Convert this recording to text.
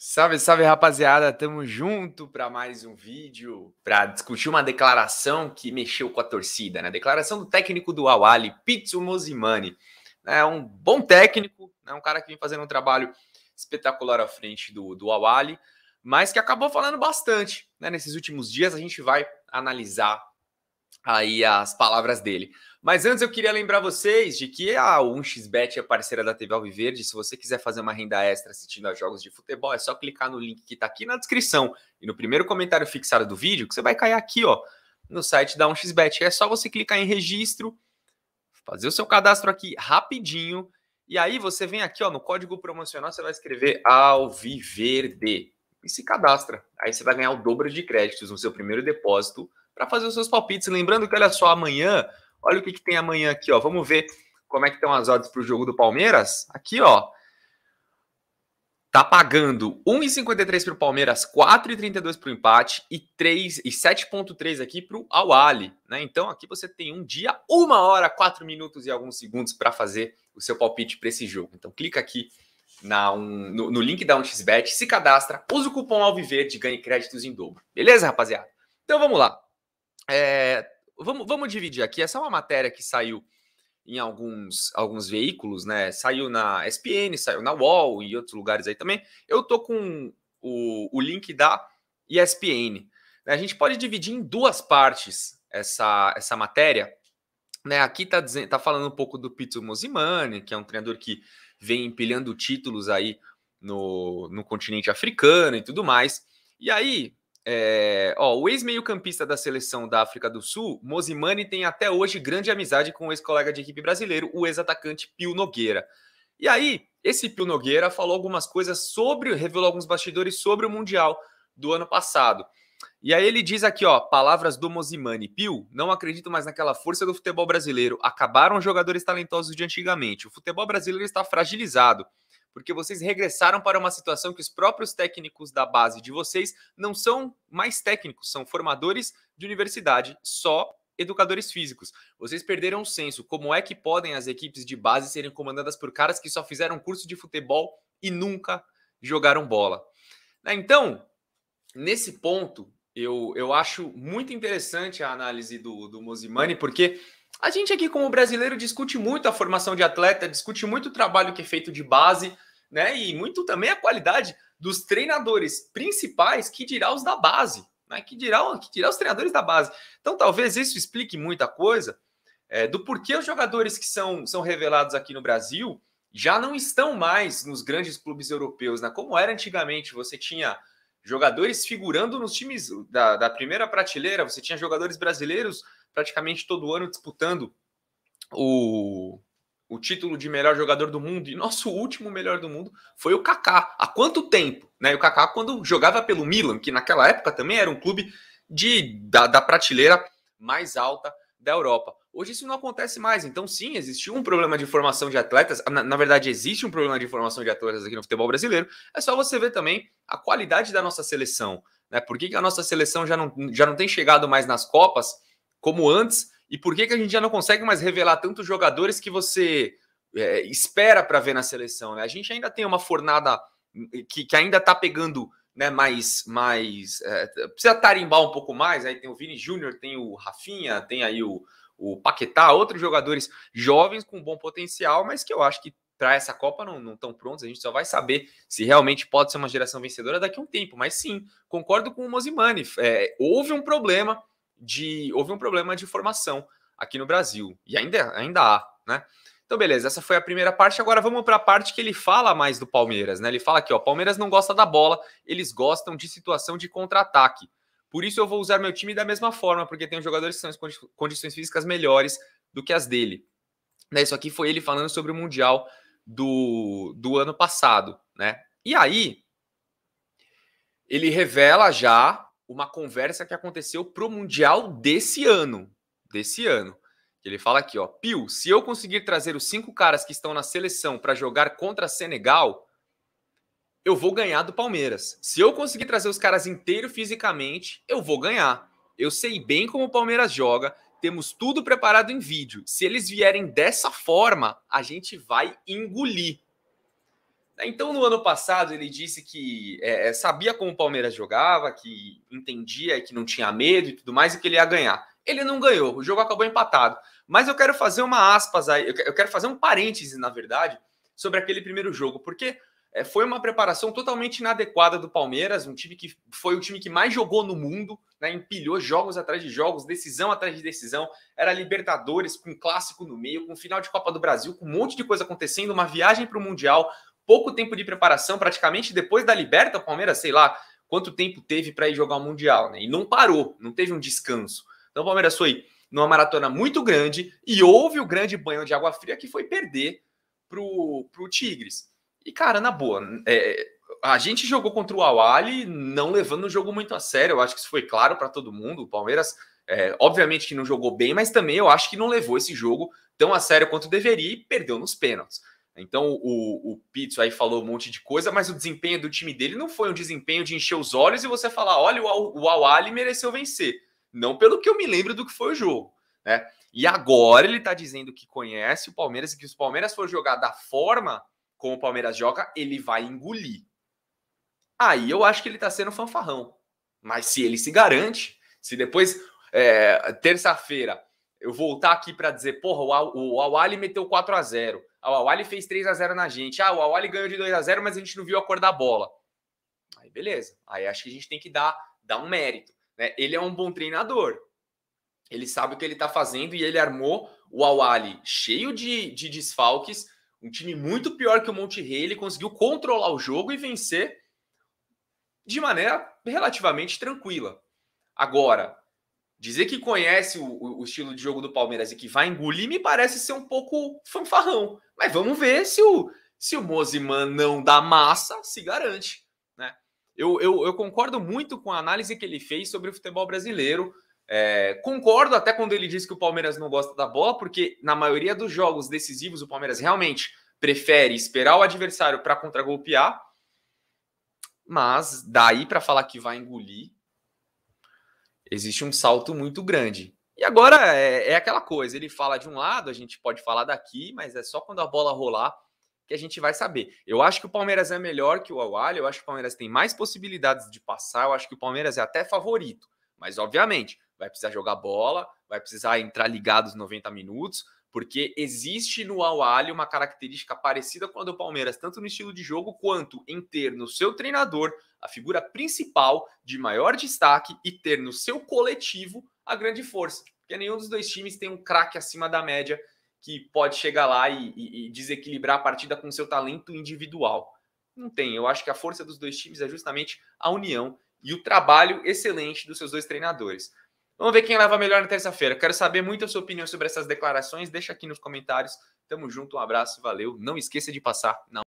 Salve, salve rapaziada, tamo junto para mais um vídeo para discutir uma declaração que mexeu com a torcida, né? Declaração do técnico do Awali, Pizzo Mosimani. É um bom técnico, é né? um cara que vem fazendo um trabalho espetacular à frente do, do Awali, mas que acabou falando bastante, né? Nesses últimos dias a gente vai analisar aí as palavras dele. Mas antes eu queria lembrar vocês de que a 1xBet é parceira da TV Alviverde. Se você quiser fazer uma renda extra assistindo a jogos de futebol, é só clicar no link que está aqui na descrição e no primeiro comentário fixado do vídeo, que você vai cair aqui, ó, no site da 1xBet. É só você clicar em registro, fazer o seu cadastro aqui rapidinho, e aí você vem aqui, ó, no código promocional você vai escrever Alviverde e se cadastra. Aí você vai ganhar o dobro de créditos no seu primeiro depósito para fazer os seus palpites. Lembrando que, olha só, amanhã, olha o que, que tem amanhã aqui, ó. Vamos ver como é que estão as odds para o jogo do Palmeiras. Aqui, ó. Tá pagando 1,53 para o Palmeiras, 4,32 para o empate e 3 e 7,3 aqui para o Awali. Né? Então aqui você tem um dia, uma hora, quatro minutos e alguns segundos para fazer o seu palpite para esse jogo. Então clica aqui na um, no, no, link da 1xBet, se cadastra, usa o cupom ALVIVERDE e ganhe créditos em dobro. Beleza, rapaziada? Então vamos lá. É, eh, vamos, vamos dividir aqui. Essa é uma matéria que saiu em alguns, alguns veículos, né? Saiu na SPN, saiu na Wall e outros lugares aí também. Eu tô com o, o link da ESPN. Né, a gente pode dividir em duas partes essa, essa matéria. Né? Aqui tá, dizendo, tá falando um pouco do Pizzo Mosimani, que é um treinador que vem empilhando títulos aí no, no continente africano e tudo mais. E aí, é, ó, o ex-meio-campista da seleção da África do Sul, Mozimani, tem até hoje grande amizade com o ex-colega de equipe brasileiro, o ex-atacante Pio Nogueira. E aí, esse Pio Nogueira falou algumas coisas sobre, revelou alguns bastidores sobre o Mundial do ano passado. E aí ele diz aqui, ó, palavras do Mozimani. Pio, não acredito mais naquela força do futebol brasileiro. Acabaram jogadores talentosos de antigamente. O futebol brasileiro está fragilizado porque vocês regressaram para uma situação que os próprios técnicos da base de vocês não são mais técnicos, são formadores de universidade, só educadores físicos. Vocês perderam o senso. Como é que podem as equipes de base serem comandadas por caras que só fizeram curso de futebol e nunca jogaram bola? Né, então, nesse ponto, eu, eu acho muito interessante a análise do, do Mosimani, porque a gente aqui, como brasileiro, discute muito a formação de atleta, discute muito o trabalho que é feito de base, né? E muito também a qualidade dos treinadores principais, que dirá os da base, né? Que dirá, que dirá os treinadores da base. Então, talvez isso explique muita coisa é, do porquê os jogadores que são, são revelados aqui no Brasil já não estão mais nos grandes clubes europeus, né? Como era antigamente, você tinha jogadores figurando nos times da, da primeira prateleira, você tinha jogadores brasileiros praticamente todo ano disputando o, o título de melhor jogador do mundo. E nosso último melhor do mundo foi o Kaká. Há quanto tempo? Né? E o Kaká, quando jogava pelo Milan, que naquela época também era um clube de, da, da prateleira mais alta da Europa. Hoje isso não acontece mais. Então, sim, existiu um problema de formação de atletas. Na, na, verdade, existe um problema de formação de atletas aqui no futebol brasileiro. É só você ver também a qualidade da nossa seleção. Né? Por que, que a nossa seleção já não, já não tem chegado mais nas Copas como antes? E por que, que a gente já não consegue mais revelar tantos jogadores que você é, espera para ver na seleção? Né? A gente ainda tem uma fornada hum, hum, que, que ainda está pegando né, mais. mais é, precisa tarimbar um pouco mais. Aí tem o Vini Júnior, tem o Rafinha, tem aí o, o Paquetá, outros jogadores jovens com bom potencial, mas que eu acho que para essa Copa não estão prontos. A gente só vai saber se realmente pode ser uma geração vencedora daqui a um tempo. Mas sim, concordo com o Mozimani. É, houve um problema de. houve um problema de formação aqui no Brasil. E ainda, ainda há, né? Então, beleza, essa foi a primeira parte. Agora vamos para a parte que ele fala mais do Palmeiras, né? Ele fala aqui, ó, Palmeiras não gosta da bola, eles gostam de situação de contra-ataque. Por isso eu vou usar meu time da mesma forma, porque tem jogadores que são em condições físicas melhores do que as dele. Né, isso aqui foi ele falando sobre o Mundial do, do ano passado, né? E aí, ele revela já uma conversa que aconteceu pro Mundial desse ano. Desse ano. Ele fala aqui, ó. Pio, se eu conseguir trazer os cinco caras que estão na seleção para jogar contra Senegal, eu vou ganhar do Palmeiras. Se eu conseguir trazer os caras inteiros fisicamente, eu vou ganhar. Eu sei bem como o Palmeiras joga, temos tudo preparado em vídeo. Se eles vierem dessa forma, a gente vai engolir. Então, no ano passado, ele disse que é, é sabia como o Palmeiras jogava, que entendia, que não tinha medo e tudo mais, e que ele ia ganhar. Ele não ganhou, o jogo acabou empatado. Mas eu quero fazer uma aspas aí, eu quero fazer um parêntese, na verdade, sobre aquele primeiro jogo, porque é, foi uma preparação totalmente inadequada do Palmeiras, um time que foi o time que mais jogou no mundo, né, empilhou jogos atrás de jogos, decisão atrás de decisão, era Libertadores com um clássico no meio, com final de Copa do Brasil, com um monte de coisa acontecendo, uma viagem para o Mundial, pouco tempo de preparação, praticamente depois da liberta, o Palmeiras, sei lá quanto tempo teve para ir jogar o Mundial, né? E não parou, não teve um descanso. Então o Palmeiras foi numa maratona muito grande e houve o grande banho de água fria que foi perder pro, pro Tigres. E, cara, na boa, é, a gente jogou contra o Awali não levando o jogo muito a sério. Eu acho que isso foi claro para todo mundo. O Palmeiras, é, obviamente, que não jogou bem, mas também eu acho que não levou esse jogo tão a sério quanto deveria e perdeu nos pênaltis. Então o, o Pizzo aí falou um monte de coisa, mas o desempenho do time dele não foi um desempenho de encher os olhos e você falar: olha, o, o Awali mereceu vencer. Não pelo que eu me lembro do que foi o jogo. Né? E agora ele está dizendo que conhece o Palmeiras e que se o Palmeiras for jogar da forma como o Palmeiras joga, ele vai engolir. Aí eu acho que ele está sendo fanfarrão. Mas se ele se garante, se depois, é, terça-feira, eu voltar aqui para dizer, porra, o Awali meteu 4 a 0 ah, O Awali fez 3 a 0 na gente. Ah, o Awali ganhou de 2 a 0 mas a gente não viu a cor da bola. Aí beleza. Aí acho que a gente tem que dar, dar um mérito. Né? Ele é um bom treinador. Ele sabe o que ele está fazendo e ele armou o Awali cheio de, de desfalques, um time muito pior que o Monte Rei. Ele conseguiu controlar o jogo e vencer de maneira relativamente tranquila. Agora, Dizer que conhece o, o, estilo de jogo do Palmeiras e que vai engolir me parece ser um pouco fanfarrão. Mas vamos ver se o, se o Moziman não dá massa, se garante. Né? Eu, eu, eu, concordo muito com a análise que ele fez sobre o futebol brasileiro. É, concordo até quando ele diz que o Palmeiras não gosta da bola, porque na maioria dos jogos decisivos o Palmeiras realmente prefere esperar o adversário para contragolpear. Mas daí para falar que vai engolir, existe um salto muito grande. E agora é, é, aquela coisa, ele fala de um lado, a gente pode falar daqui, mas é só quando a bola rolar que a gente vai saber. Eu acho que o Palmeiras é melhor que o Awali, eu acho que o Palmeiras tem mais possibilidades de passar, eu acho que o Palmeiras é até favorito, mas obviamente vai precisar jogar bola, vai precisar entrar ligado os 90 minutos, porque existe no Awali uma característica parecida com a do Palmeiras, tanto no estilo de jogo quanto em ter no seu treinador a figura principal de maior destaque e ter no seu coletivo a grande força. Porque nenhum dos dois times tem um craque acima da média que pode chegar lá e, e, e desequilibrar a partida com seu talento individual. Não tem. Eu acho que a força dos dois times é justamente a união e o trabalho excelente dos seus dois treinadores. Vamos ver quem leva melhor na terça-feira. Quero saber muito a sua opinião sobre essas declarações. Deixa aqui nos comentários. Tamo junto, um abraço, valeu. Não esqueça de passar na